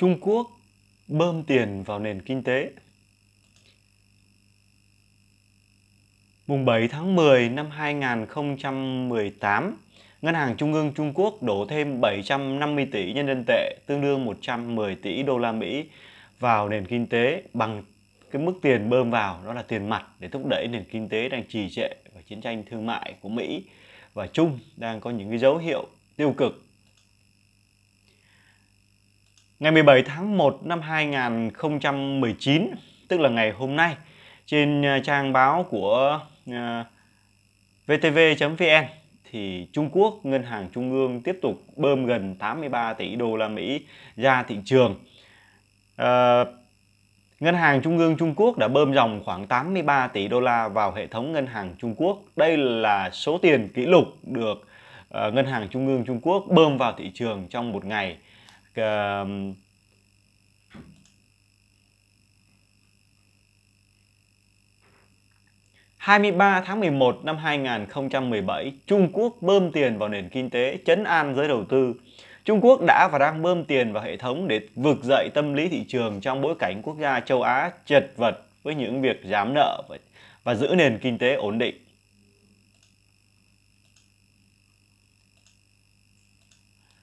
Trung Quốc bơm tiền vào nền kinh tế. Mùng 7 tháng 10 năm 2018, Ngân hàng Trung ương Trung Quốc đổ thêm 750 tỷ nhân dân tệ, tương đương 110 tỷ đô la Mỹ vào nền kinh tế bằng cái mức tiền bơm vào đó là tiền mặt để thúc đẩy nền kinh tế đang trì trệ và chiến tranh thương mại của Mỹ và Trung đang có những cái dấu hiệu tiêu cực Ngày 17 tháng 1 năm 2019, tức là ngày hôm nay, trên ờ, trang báo của ờ, vtv.vn thì Trung Quốc, ngân hàng trung ương tiếp tục bơm gần 83 tỷ đô la Mỹ ra thị trường. À, ngân hàng trung ương Trung Quốc đã bơm dòng khoảng 83 tỷ đô la vào hệ thống ngân hàng Trung Quốc. Đây là số tiền kỷ lục được à, ngân hàng trung ương Trung Quốc bơm vào thị trường trong một ngày um, hai mươi ba tháng 11 năm 2017, Trung Quốc bơm tiền vào nền kinh tế, chấn an giới đầu tư. Trung Quốc đã và đang bơm tiền vào hệ thống để vực dậy tâm lý thị trường trong bối cảnh quốc gia châu Á chật vật với những việc giám nợ và giữ nền kinh tế ổn định.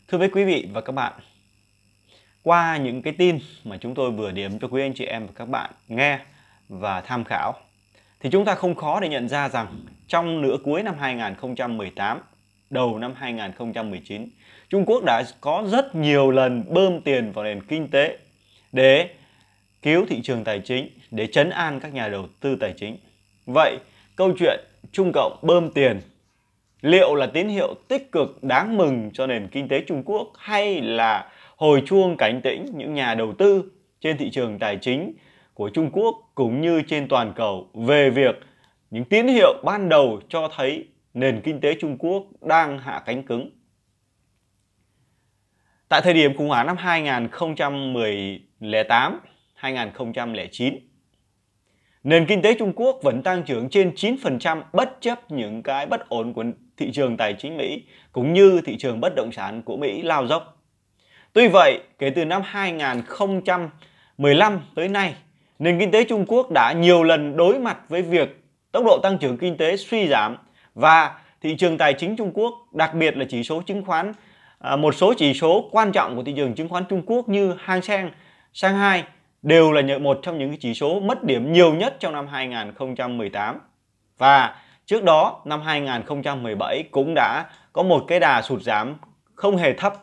Thưa với quý vị và các bạn, qua những cái tin mà chúng tôi vừa điểm cho quý anh chị em và các bạn nghe và tham khảo thì chúng ta không khó để nhận ra rằng trong nửa cuối năm 2018 đầu năm 2019 Trung Quốc đã có rất nhiều lần bơm tiền vào nền kinh tế để cứu thị trường tài chính để chấn an các nhà đầu tư tài chính vậy câu chuyện Trung Cộng bơm tiền liệu là tín hiệu tích cực đáng mừng cho nền kinh tế Trung Quốc hay là hồi chuông cảnh tỉnh những nhà đầu tư trên thị trường tài chính của Trung Quốc cũng như trên toàn cầu về việc những tín hiệu ban đầu cho thấy nền kinh tế Trung Quốc đang hạ cánh cứng. Tại thời điểm khủng hoảng năm 2008, 2009, nền kinh tế Trung Quốc vẫn tăng trưởng trên 9% bất chấp những cái bất ổn của thị trường tài chính Mỹ cũng như thị trường bất động sản của Mỹ lao dốc. Tuy vậy, kể từ năm 2015 tới nay, nền kinh tế Trung Quốc đã nhiều lần đối mặt với việc tốc độ tăng trưởng kinh tế suy giảm và thị trường tài chính Trung Quốc, đặc biệt là chỉ số chứng khoán, à, một số chỉ số quan trọng của thị trường chứng khoán Trung Quốc như Hang Seng, Shanghai đều là một trong những chỉ số mất điểm nhiều nhất trong năm 2018. Và trước đó, năm 2017 cũng đã có một cái đà sụt giảm không hề thấp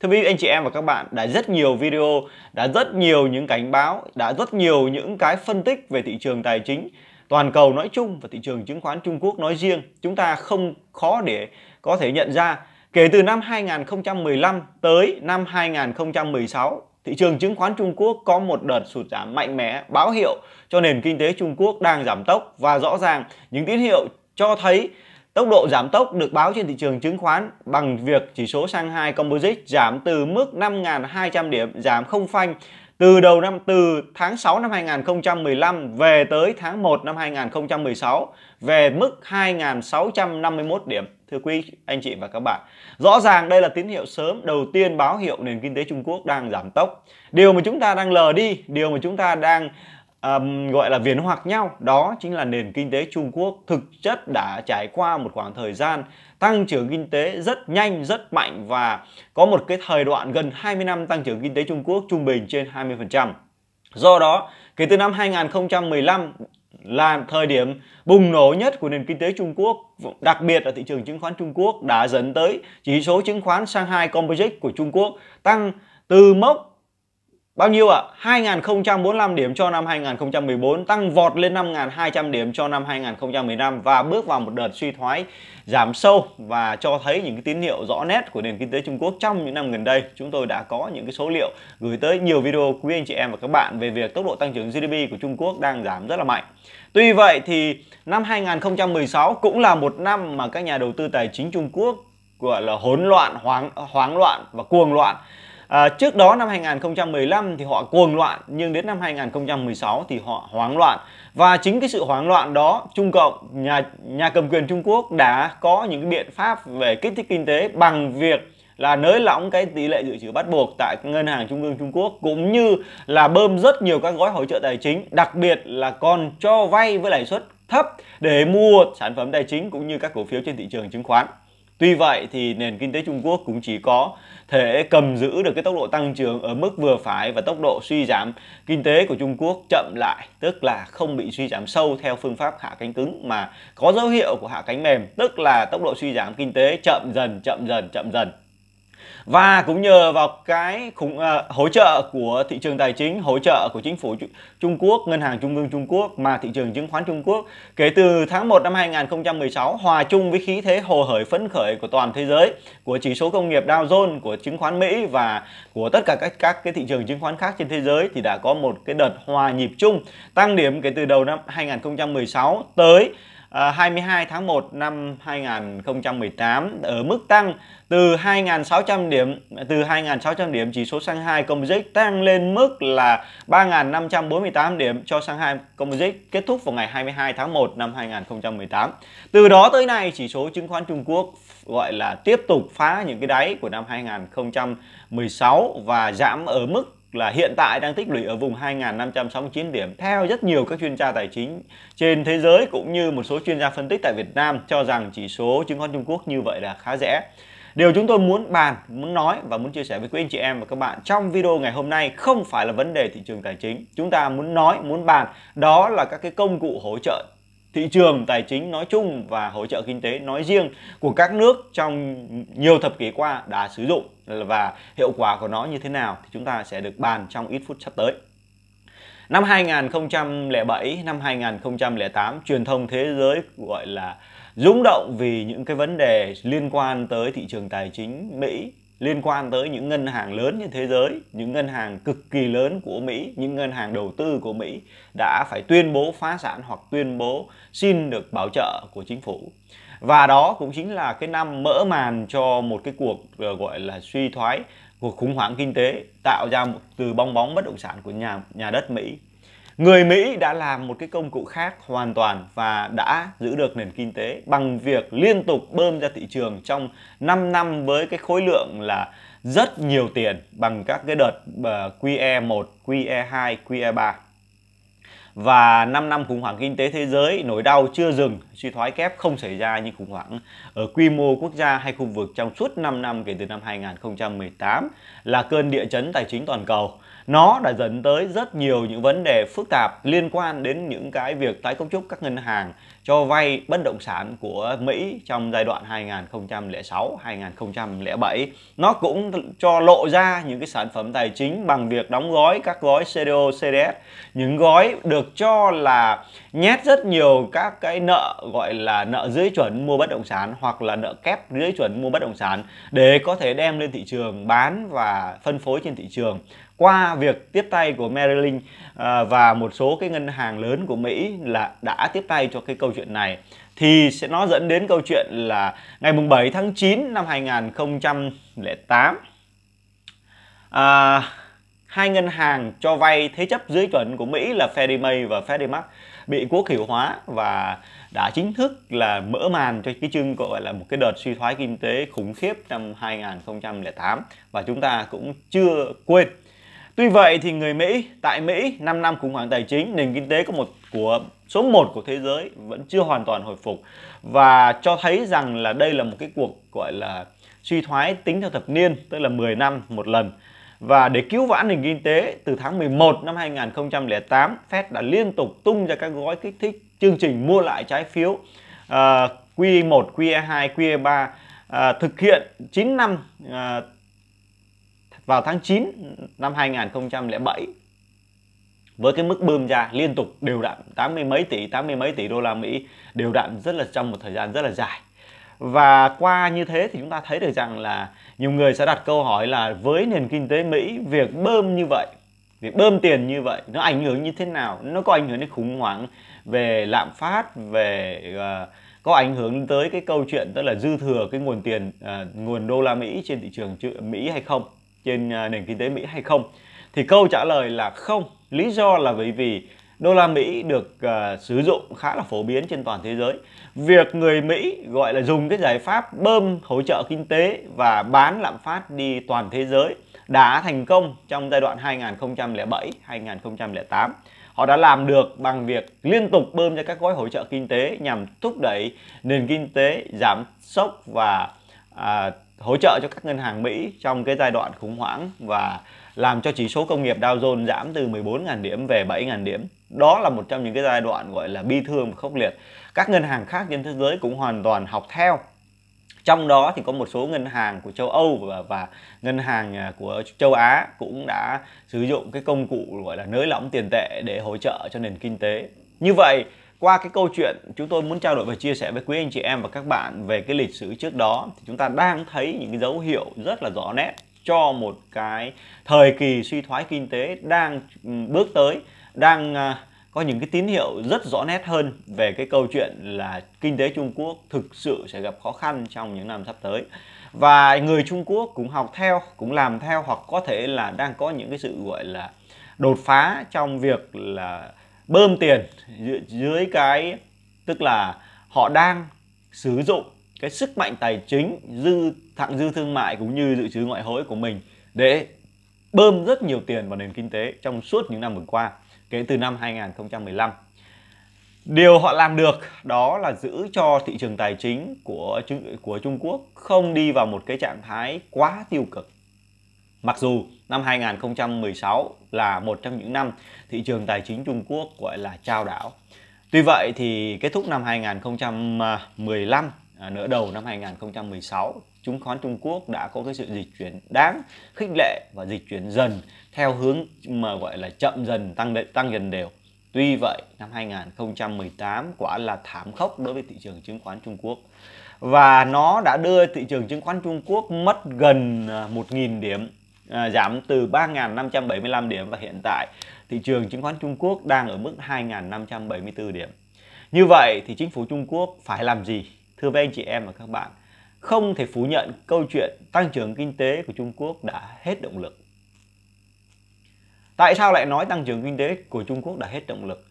Thưa quý vị anh chị em và các bạn, đã rất nhiều video, đã rất nhiều những cảnh báo, đã rất nhiều những cái phân tích về thị trường tài chính toàn cầu nói chung và thị trường chứng khoán Trung Quốc nói riêng. Chúng ta không khó để có thể nhận ra kể từ năm 2015 tới năm 2016, thị trường chứng khoán Trung Quốc có một đợt sụt giảm mạnh mẽ báo hiệu cho nền kinh tế Trung Quốc đang giảm tốc và rõ ràng những tín hiệu cho thấy Tốc độ giảm tốc được báo trên thị trường chứng khoán bằng việc chỉ số Shanghai Composite giảm từ mức 5.200 điểm giảm không phanh từ đầu năm từ tháng 6 năm 2015 về tới tháng 1 năm 2016 về mức 2.651 điểm thưa quý anh chị và các bạn. Rõ ràng đây là tín hiệu sớm đầu tiên báo hiệu nền kinh tế Trung Quốc đang giảm tốc. Điều mà chúng ta đang lờ đi, điều mà chúng ta đang um, gọi là viền hoặc nhau đó chính là nền kinh tế Trung Quốc thực chất đã trải qua một khoảng thời gian tăng trưởng kinh tế rất nhanh rất mạnh và có một cái thời đoạn gần 20 năm tăng trưởng kinh tế Trung Quốc trung bình trên 20% do đó kể từ năm 2015 là thời điểm bùng nổ nhất của nền kinh tế Trung Quốc, đặc biệt là thị trường chứng khoán Trung Quốc đã dẫn tới chỉ số chứng khoán Shanghai Composite của Trung Quốc tăng từ mốc Bao nhiêu ạ? À? 2045 điểm cho năm 2014, tăng vọt lên 5.200 điểm cho năm 2015 và bước vào một đợt suy thoái giảm sâu và cho thấy những cái tín hiệu rõ nét của nền kinh tế Trung Quốc trong những năm gần đây. Chúng tôi đã có những cái số liệu gửi tới nhiều video quý anh chị em và các bạn về việc tốc độ tăng trưởng GDP của Trung Quốc đang giảm rất là mạnh. Tuy vậy thì năm 2016 cũng là một năm mà các nhà đầu tư tài chính Trung Quốc gọi là hỗn loạn, hoảng hoảng loạn và cuồng loạn À, trước đó năm 2015 thì họ cuồng loạn nhưng đến năm 2016 thì họ hoảng loạn và chính cái sự hoảng loạn đó Trung Cộng nhà nhà cầm quyền Trung Quốc đã có những biện pháp về kích thích kinh tế bằng việc là nới lỏng cái tỷ lệ dự trữ bắt buộc tại ngân hàng trung ương Trung Quốc cũng như là bơm rất nhiều các gói hỗ trợ tài chính đặc biệt là còn cho vay với lãi suất thấp để mua sản phẩm tài chính cũng như các cổ phiếu trên thị trường chứng khoán Tuy vậy thì nền kinh tế Trung Quốc cũng chỉ có thể cầm giữ được cái tốc độ tăng trưởng ở mức vừa phải và tốc độ suy giảm kinh tế của Trung Quốc chậm lại, tức là không bị suy giảm sâu theo phương pháp hạ cánh cứng mà có dấu hiệu của hạ cánh mềm, tức là tốc độ suy giảm kinh tế chậm dần chậm dần chậm dần và cũng nhờ vào cái khủng, à, hỗ trợ của thị trường tài chính hỗ trợ của chính phủ Trung Quốc ngân hàng trung ương Trung Quốc mà thị trường chứng khoán Trung Quốc kể từ tháng 1 năm 2016 hòa chung với khí thế hồ hởi phấn khởi của toàn thế giới của chỉ số công nghiệp Dow Jones của chứng khoán Mỹ và của tất cả các các cái thị trường chứng khoán khác trên thế giới thì đã có một cái đợt hòa nhịp chung tăng điểm kể từ đầu năm 2016 tới 22 à, tháng 1 năm 2018 ở mức tăng từ 2.600 điểm từ 2.600 điểm chỉ số Shanghai Composite tăng lên mức là 3.548 điểm cho Shanghai Composite kết thúc vào ngày 22 tháng 1 năm 2018. Từ đó tới nay chỉ số chứng khoán Trung Quốc gọi là tiếp tục phá những cái đáy của năm 2016 và giảm ở mức là hiện tại đang tích lũy ở vùng 2.569 điểm. Theo rất nhiều các chuyên gia tài chính trên thế giới cũng như một số chuyên gia phân tích tại Việt Nam cho rằng chỉ số chứng khoán Trung Quốc như vậy là khá rẻ. Điều chúng tôi muốn bàn, muốn nói và muốn chia sẻ với quý anh chị em và các bạn trong video ngày hôm nay không phải là vấn đề thị trường tài chính. Chúng ta muốn nói, muốn bàn đó là các cái công cụ hỗ trợ thị trường tài chính nói chung và hỗ trợ kinh tế nói riêng của các nước trong nhiều thập kỷ qua đã sử dụng và hiệu quả của nó như thế nào thì chúng ta sẽ được bàn trong ít phút sắp tới. Năm 2007, năm 2008 truyền thông thế giới gọi là rúng động vì những cái vấn đề liên quan tới thị trường tài chính Mỹ liên quan tới những ngân hàng lớn trên thế giới, những ngân hàng cực kỳ lớn của Mỹ, những ngân hàng đầu tư của Mỹ đã phải tuyên bố phá sản hoặc tuyên bố xin được bảo trợ của chính phủ. Và đó cũng chính là cái năm mỡ màn cho một cái cuộc ờ, gọi là suy thoái, cuộc khủng hoảng kinh tế tạo ra một từ bong bóng bất động sản của nhà nhà đất Mỹ. Người Mỹ đã làm một cái công cụ khác hoàn toàn và đã giữ được nền kinh tế bằng việc liên tục bơm ra thị trường trong 5 năm với cái khối lượng là rất nhiều tiền bằng các cái đợt QE1, QE2, QE3 và 5 năm khủng hoảng kinh tế thế giới nỗi đau chưa dừng, suy thoái kép không xảy ra như khủng hoảng ở quy mô quốc gia hay khu vực trong suốt 5 năm kể từ năm 2018 là cơn địa chấn tài chính toàn cầu nó đã dẫn tới rất nhiều những vấn đề phức tạp liên quan đến những cái việc tái cấu trúc các ngân hàng cho vay bất động sản của Mỹ trong giai đoạn 2006-2007. Nó cũng cho lộ ra những cái sản phẩm tài chính bằng việc đóng gói các gói CDO, CDS, những gói được cho là nhét rất nhiều các cái nợ gọi là nợ dưới chuẩn mua bất động sản hoặc là nợ kép dưới chuẩn mua bất động sản để có thể đem lên thị trường bán và phân phối trên thị trường qua việc tiếp tay của Merrill Lynch À, và một số cái ngân hàng lớn của Mỹ là đã tiếp tay cho cái câu chuyện này thì sẽ nó dẫn đến câu chuyện là ngày mùng 7 tháng 9 năm 2008 à, hai ngân hàng cho vay thế chấp dưới chuẩn của Mỹ là Fannie Mae và Freddie Mac bị quốc hữu hóa và đã chính thức là mở màn cho cái chương gọi là một cái đợt suy thoái kinh tế khủng khiếp năm 2008 và chúng ta cũng chưa quên Tuy vậy thì người Mỹ tại Mỹ 5 năm khủng hoảng tài chính, nền kinh tế có một của số 1 của thế giới vẫn chưa hoàn toàn hồi phục và cho thấy rằng là đây là một cái cuộc gọi là suy thoái tính theo thập niên, tức là 10 năm một lần. Và để cứu vãn nền kinh tế, từ tháng 11 năm 2008, Fed đã liên tục tung ra các gói kích thích chương trình mua lại trái phiếu uh, Q1, qe 2 qe 3 uh, thực hiện 9 năm uh, vào tháng 9 năm 2007 với cái mức bơm ra liên tục đều đặn 80 mấy tỷ 80 mấy tỷ đô la Mỹ đều đặn rất là trong một thời gian rất là dài và qua như thế thì chúng ta thấy được rằng là nhiều người sẽ đặt câu hỏi là với nền kinh tế Mỹ việc bơm như vậy việc bơm tiền như vậy nó ảnh hưởng như thế nào nó có ảnh hưởng đến khủng hoảng về lạm phát về uh, có ảnh hưởng tới cái câu chuyện tức là dư thừa cái nguồn tiền uh, nguồn đô la Mỹ trên thị trường Mỹ hay không trên à, nền kinh tế Mỹ hay không? Thì câu trả lời là không. Lý do là bởi vì đô la Mỹ được uh, sử dụng khá là phổ biến trên toàn thế giới. Việc người Mỹ gọi là dùng cái giải pháp bơm hỗ trợ kinh tế và bán lạm phát đi toàn thế giới đã thành công trong giai đoạn 2007-2008. Họ đã làm được bằng việc liên tục bơm cho các gói hỗ trợ kinh tế nhằm thúc đẩy nền kinh tế giảm sốc và à, hỗ trợ cho các ngân hàng Mỹ trong cái giai đoạn khủng hoảng và làm cho chỉ số công nghiệp Dow Jones giảm từ 14.000 điểm về 7.000 điểm. Đó là một trong những cái giai đoạn gọi là bi thương và khốc liệt. Các ngân hàng khác trên thế giới cũng hoàn toàn học theo. Trong đó thì có một số ngân hàng của châu Âu và, và ngân hàng à, của châu Á cũng đã sử dụng cái công cụ gọi là nới lỏng tiền tệ để hỗ trợ cho nền kinh tế. Như vậy qua cái câu chuyện chúng tôi muốn trao đổi và chia sẻ với quý anh chị em và các bạn về cái lịch sử trước đó thì chúng ta đang thấy những cái dấu hiệu rất là rõ nét cho một cái thời kỳ suy thoái kinh tế đang bước tới đang à, có những cái tín hiệu rất rõ nét hơn về cái câu chuyện là kinh tế Trung Quốc thực sự sẽ gặp khó khăn trong những năm sắp tới và người Trung Quốc cũng học theo cũng làm theo hoặc có thể là đang có những cái sự gọi là đột phá trong việc là bơm tiền dưới cái tức là họ đang sử dụng cái sức mạnh tài chính dư thặng dư thương mại cũng như dự trữ ngoại hối của mình để bơm rất nhiều tiền vào nền kinh tế trong suốt những năm vừa qua kể từ năm 2015 điều họ làm được đó là giữ cho thị trường tài chính của của Trung Quốc không đi vào một cái trạng thái quá tiêu cực Mặc dù năm 2016 là một trong những năm thị trường tài chính Trung Quốc gọi là trao đảo. Tuy vậy thì kết thúc năm 2015, à, nửa đầu năm 2016, chứng khoán Trung Quốc đã có cái sự dịch chuyển đáng khích lệ và dịch chuyển dần theo hướng mà gọi là chậm dần tăng tăng dần đều. Tuy vậy, năm 2018 quả là thảm khốc đối với thị trường chứng khoán Trung Quốc. Và nó đã đưa thị trường chứng khoán Trung Quốc mất gần 1.000 à, điểm À, giảm từ 3.575 điểm và hiện tại thị trường chứng khoán Trung Quốc đang ở mức 2.574 điểm. Như vậy thì chính phủ Trung Quốc phải làm gì? Thưa với anh chị em và các bạn, không thể phủ nhận câu chuyện tăng trưởng kinh tế của Trung Quốc đã hết động lực. Tại sao lại nói tăng trưởng kinh tế của Trung Quốc đã hết động lực?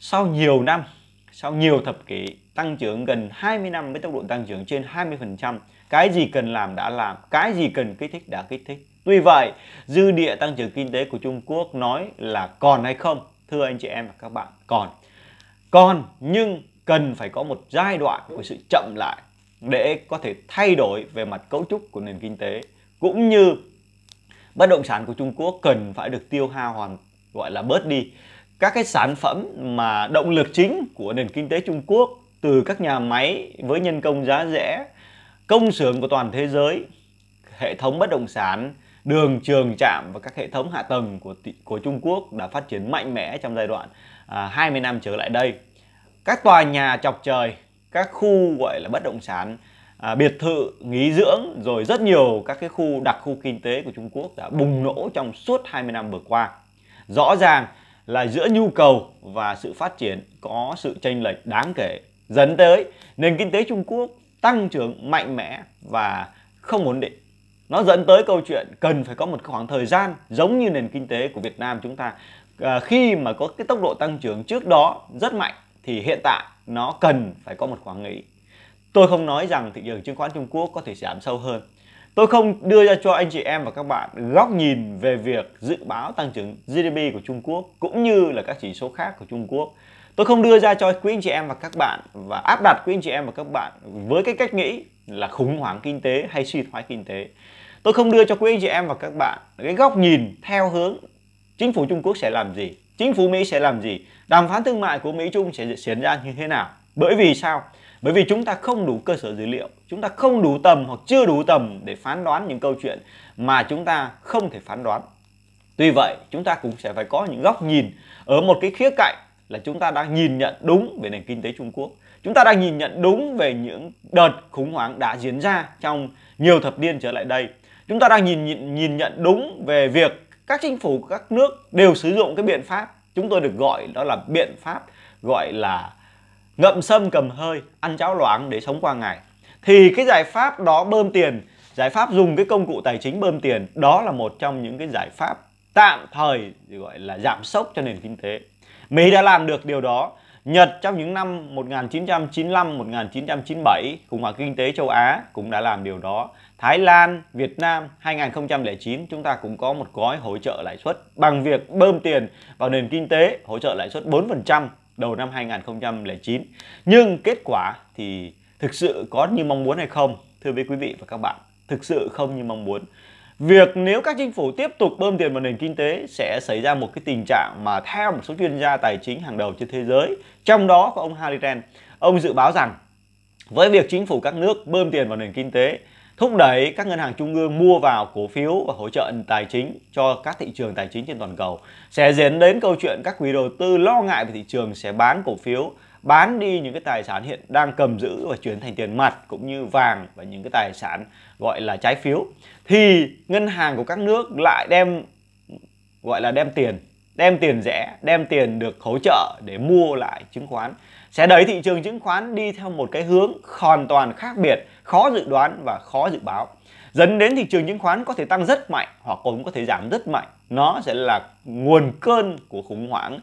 Sau nhiều năm, sau nhiều thập kỷ, tăng trưởng gần 20 năm với tốc độ tăng trưởng trên 20%, cái gì cần làm đã làm, cái gì cần kích thích đã kích thích Tuy vậy, dư địa tăng trưởng kinh tế của Trung Quốc nói là còn hay không? Thưa anh chị em và các bạn, còn. Còn nhưng cần phải có một giai đoạn của sự chậm lại để có thể thay đổi về mặt cấu trúc của nền kinh tế cũng như bất động sản của Trung Quốc cần phải được tiêu hao hoàn gọi là bớt đi các cái sản phẩm mà động lực chính của nền kinh tế Trung Quốc từ các nhà máy với nhân công giá rẻ công xưởng của toàn thế giới hệ thống bất động sản đường trường trạm và các hệ thống hạ tầng của của Trung Quốc đã phát triển mạnh mẽ trong giai đoạn à, 20 năm trở lại đây. Các tòa nhà chọc trời, các khu gọi là bất động sản à, biệt thự, nghỉ dưỡng rồi rất nhiều các cái khu đặc khu kinh tế của Trung Quốc đã bùng nổ trong suốt 20 năm vừa qua. Rõ ràng là giữa nhu cầu và sự phát triển có sự chênh lệch đáng kể. Dẫn tới nền kinh tế Trung Quốc tăng trưởng mạnh mẽ và không ổn định nó dẫn tới câu chuyện cần phải có một khoảng thời gian giống như nền kinh tế của Việt Nam chúng ta à, khi mà có cái tốc độ tăng trưởng trước đó rất mạnh thì hiện tại nó cần phải có một khoảng nghỉ tôi không nói rằng thị trường chứng khoán Trung Quốc có thể giảm sâu hơn tôi không đưa ra cho anh chị em và các bạn góc nhìn về việc dự báo tăng trưởng GDP của Trung Quốc cũng như là các chỉ số khác của Trung Quốc tôi không đưa ra cho quý anh chị em và các bạn và áp đặt quý anh chị em và các bạn với cái cách nghĩ là khủng hoảng kinh tế hay suy thoái kinh tế Tôi không đưa cho quý anh chị em và các bạn cái góc nhìn theo hướng chính phủ Trung Quốc sẽ làm gì, chính phủ Mỹ sẽ làm gì, đàm phán thương mại của Mỹ Trung sẽ diễn ra như thế nào. Bởi vì sao? Bởi vì chúng ta không đủ cơ sở dữ liệu, chúng ta không đủ tầm hoặc chưa đủ tầm để phán đoán những câu chuyện mà chúng ta không thể phán đoán. Tuy vậy, chúng ta cũng sẽ phải có những góc nhìn ở một cái khía cạnh là chúng ta đang nhìn nhận đúng về nền kinh tế Trung Quốc. Chúng ta đang nhìn nhận đúng về những đợt khủng hoảng đã diễn ra trong nhiều thập niên trở lại đây chúng ta đang nhìn nhìn, nhìn nhận đúng về việc các chính phủ các nước đều sử dụng cái biện pháp chúng tôi được gọi đó là biện pháp gọi là ngậm sâm cầm hơi ăn cháo loãng để sống qua ngày thì cái giải pháp đó bơm tiền giải pháp dùng cái công cụ tài chính bơm tiền đó là một trong những cái giải pháp tạm thời gọi là giảm sốc cho nền kinh tế Mỹ đã làm được điều đó Nhật trong những năm 1995 1997 khủng hoảng kinh tế châu Á cũng đã làm điều đó Thái Lan, Việt Nam 2009 chúng ta cũng có một gói hỗ trợ lãi suất bằng việc bơm tiền vào nền kinh tế hỗ trợ lãi suất 4% đầu năm 2009. Nhưng kết quả thì thực sự có như mong muốn hay không? Thưa với quý vị và các bạn, thực sự không như mong muốn. Việc nếu các chính phủ tiếp tục bơm tiền vào nền kinh tế sẽ xảy ra một cái tình trạng mà theo một số chuyên gia tài chính hàng đầu trên thế giới, trong đó có ông Harry Ren, ông dự báo rằng với việc chính phủ các nước bơm tiền vào nền kinh tế thúc đẩy các ngân hàng trung ương mua vào cổ phiếu và hỗ trợ tài chính cho các thị trường tài chính trên toàn cầu sẽ dẫn đến câu chuyện các quỹ đầu tư lo ngại về thị trường sẽ bán cổ phiếu bán đi những cái tài sản hiện đang cầm giữ và chuyển thành tiền mặt cũng như vàng và những cái tài sản gọi là trái phiếu thì ngân hàng của các nước lại đem gọi là đem tiền đem tiền rẻ đem tiền được hỗ trợ để mua lại chứng khoán sẽ đẩy thị trường chứng khoán đi theo một cái hướng hoàn toàn khác biệt, khó dự đoán và khó dự báo. Dẫn đến thị trường chứng khoán có thể tăng rất mạnh hoặc cũng có thể giảm rất mạnh. Nó sẽ là nguồn cơn của khủng hoảng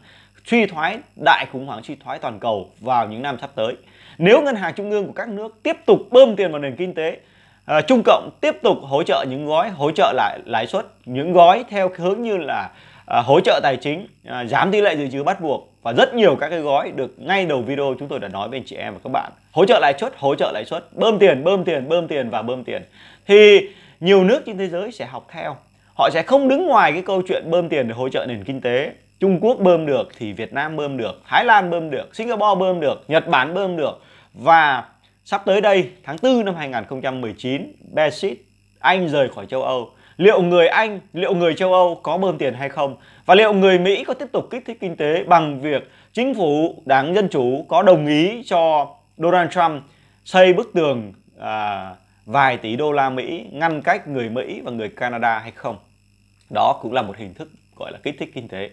suy thoái, đại khủng hoảng suy thoái toàn cầu vào những năm sắp tới. Nếu ngân hàng trung ương của các nước tiếp tục bơm tiền vào nền kinh tế, ờ, Trung Cộng tiếp tục hỗ trợ những gói hỗ trợ lại lãi suất những gói theo hướng như là À, hỗ trợ tài chính à, giảm tỷ lệ dự trữ bắt buộc và rất nhiều các cái gói được ngay đầu video chúng tôi đã nói bên chị em và các bạn hỗ trợ lãi suất hỗ trợ lãi suất bơm tiền bơm tiền bơm tiền và bơm tiền thì nhiều nước trên thế giới sẽ học theo họ sẽ không đứng ngoài cái câu chuyện bơm tiền để hỗ trợ nền kinh tế Trung Quốc bơm được thì Việt Nam bơm được Thái Lan bơm được Singapore bơm được Nhật Bản bơm được và sắp tới đây tháng 4 năm 2019 Brexit Anh rời khỏi châu Âu liệu người Anh, liệu người châu Âu có bơm tiền hay không và liệu người Mỹ có tiếp tục kích thích kinh tế bằng việc chính phủ đảng Dân Chủ có đồng ý cho Donald Trump xây bức tường à, vài tỷ đô la Mỹ ngăn cách người Mỹ và người Canada hay không. Đó cũng là một hình thức gọi là kích thích kinh tế.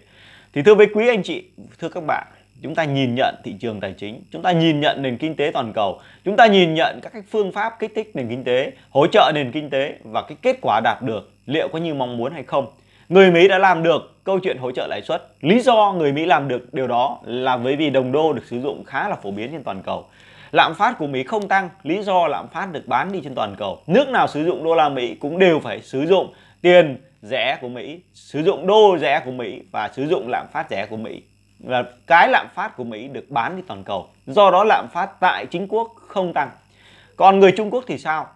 Thì thưa với quý anh chị, thưa các bạn, chúng ta nhìn nhận thị trường tài chính chúng ta nhìn nhận nền kinh tế toàn cầu chúng ta nhìn nhận các cái phương pháp kích thích nền kinh tế hỗ trợ nền kinh tế và cái kết quả đạt được liệu có như mong muốn hay không người mỹ đã làm được câu chuyện hỗ trợ lãi suất lý do người mỹ làm được điều đó là bởi vì đồng đô được sử dụng khá là phổ biến trên toàn cầu lạm phát của mỹ không tăng lý do lạm phát được bán đi trên toàn cầu nước nào sử dụng đô la mỹ cũng đều phải sử dụng tiền rẻ của mỹ sử dụng đô rẻ của mỹ và sử dụng lạm phát rẻ của mỹ là cái lạm phát của Mỹ được bán đi toàn cầu. Do đó lạm phát tại chính quốc không tăng. Còn người Trung Quốc thì sao?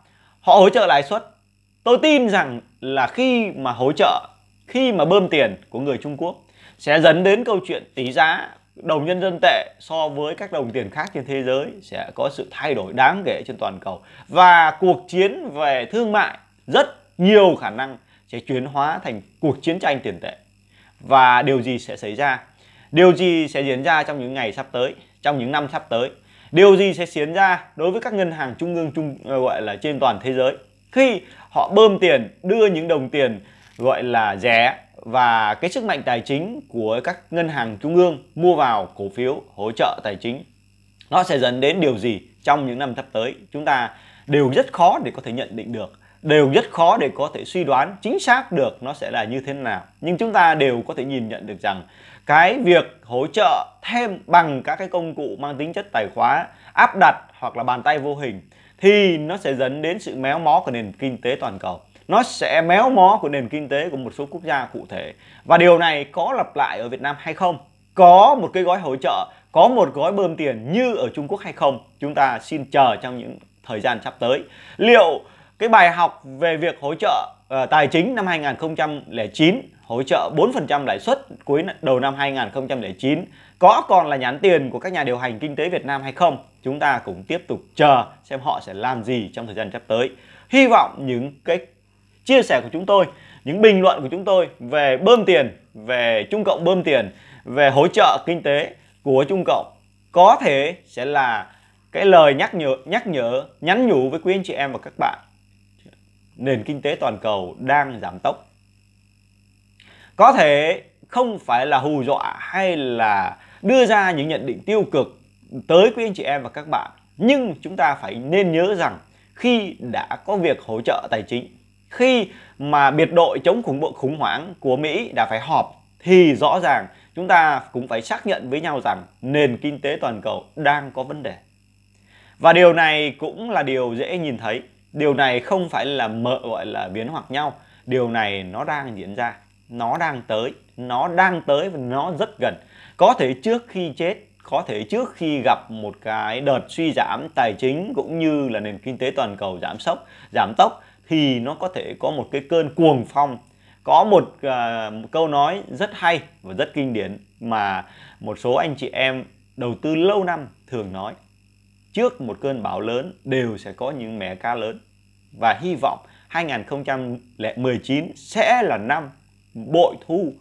Họ hỗ trợ lãi suất. Tôi tin rằng là khi mà hỗ trợ, khi mà bơm tiền của người Trung Quốc sẽ dẫn đến câu chuyện tỷ giá đồng nhân dân tệ so với các đồng tiền khác trên thế giới sẽ có sự thay đổi đáng kể trên toàn cầu và cuộc chiến về thương mại rất nhiều khả năng sẽ chuyển hóa thành cuộc chiến tranh tiền tệ và điều gì sẽ xảy ra Điều gì sẽ diễn ra trong những ngày sắp tới, trong những năm sắp tới? Điều gì sẽ diễn ra đối với các ngân hàng trung ương chung ờ, gọi là trên toàn thế giới khi họ bơm tiền, đưa những đồng tiền gọi là rẻ và cái sức mạnh tài chính của các ngân hàng trung ương mua vào cổ phiếu hỗ trợ tài chính nó sẽ dẫn đến điều gì trong những năm sắp tới chúng ta đều rất khó để có thể nhận định được đều rất khó để có thể suy đoán chính xác được nó sẽ là như thế nào nhưng chúng ta đều có thể nhìn nhận được rằng cái việc hỗ trợ thêm bằng các cái công cụ mang tính chất tài khóa áp đặt hoặc là bàn tay vô hình thì nó sẽ dẫn đến sự méo mó của nền kinh tế toàn cầu nó sẽ méo mó của nền kinh tế của một số quốc gia cụ thể và điều này có lặp lại ở Việt Nam hay không có một cái gói hỗ trợ có một gói bơm tiền như ở Trung Quốc hay không chúng ta xin chờ trong những thời gian sắp tới liệu cái bài học về việc hỗ trợ Ờ, tài chính năm 2009 hỗ trợ 4% lãi suất cuối đầu năm 2009 có còn là nhãn tiền của các nhà điều hành kinh tế Việt Nam hay không? Chúng ta cũng tiếp tục chờ xem họ sẽ làm gì trong thời gian sắp tới. Hy vọng những cái chia sẻ của chúng tôi, những bình luận của chúng tôi về bơm tiền, về Trung Cộng bơm tiền, về hỗ trợ kinh tế của Trung Cộng có thể sẽ là cái lời nhắc nhở nhắc nhở nhắn nhủ với quý anh chị em và các bạn nền kinh tế toàn cầu đang giảm tốc. Có thể không phải là hù dọa hay là đưa ra những nhận định tiêu cực tới quý anh chị em và các bạn, nhưng chúng ta phải nên nhớ rằng khi đã có việc hỗ trợ tài chính, khi mà biệt đội chống khủng bố khủng hoảng của Mỹ đã phải họp thì rõ ràng chúng ta cũng phải xác nhận với nhau rằng nền kinh tế toàn cầu đang có vấn đề. Và điều này cũng là điều dễ nhìn thấy điều này không phải là mợ gọi là biến hoặc nhau điều này nó đang diễn ra nó đang tới nó đang tới và nó rất gần có thể trước khi chết có thể trước khi gặp một cái đợt suy giảm tài chính cũng như là nền kinh tế toàn cầu giảm sốc giảm tốc thì nó có thể có một cái cơn cuồng phong có một uh, à, một câu nói rất hay và rất kinh điển mà một số anh chị em đầu tư lâu năm thường nói trước một cơn bão lớn đều sẽ có những mẻ cá lớn và hy vọng 2019 sẽ là năm bội thu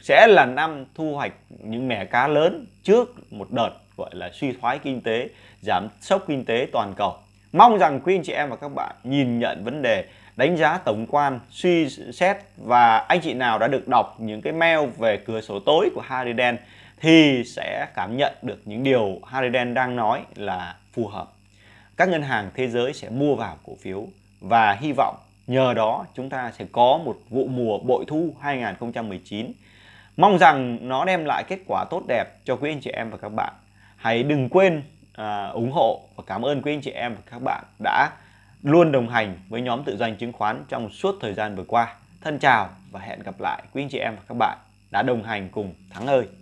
sẽ là năm thu hoạch những mẻ cá lớn trước một đợt gọi là suy thoái kinh tế giảm sốc kinh tế toàn cầu mong rằng quý anh chị em và các bạn nhìn nhận vấn đề đánh giá tổng quan suy xét và anh chị nào đã được đọc những cái mail về cửa sổ tối của Harry Dent thì sẽ cảm nhận được những điều Hariden đang nói là phù hợp. Các ngân hàng thế giới sẽ mua vào cổ phiếu và hy vọng nhờ đó chúng ta sẽ có một vụ mùa bội thu 2019. Mong rằng nó đem lại kết quả tốt đẹp cho quý anh chị em và các bạn. Hãy đừng quên à, ủng hộ và cảm ơn quý anh chị em và các bạn đã luôn đồng hành với nhóm tự doanh chứng khoán trong suốt thời gian vừa qua. Thân chào và hẹn gặp lại quý anh chị em và các bạn đã đồng hành cùng Thắng ơi.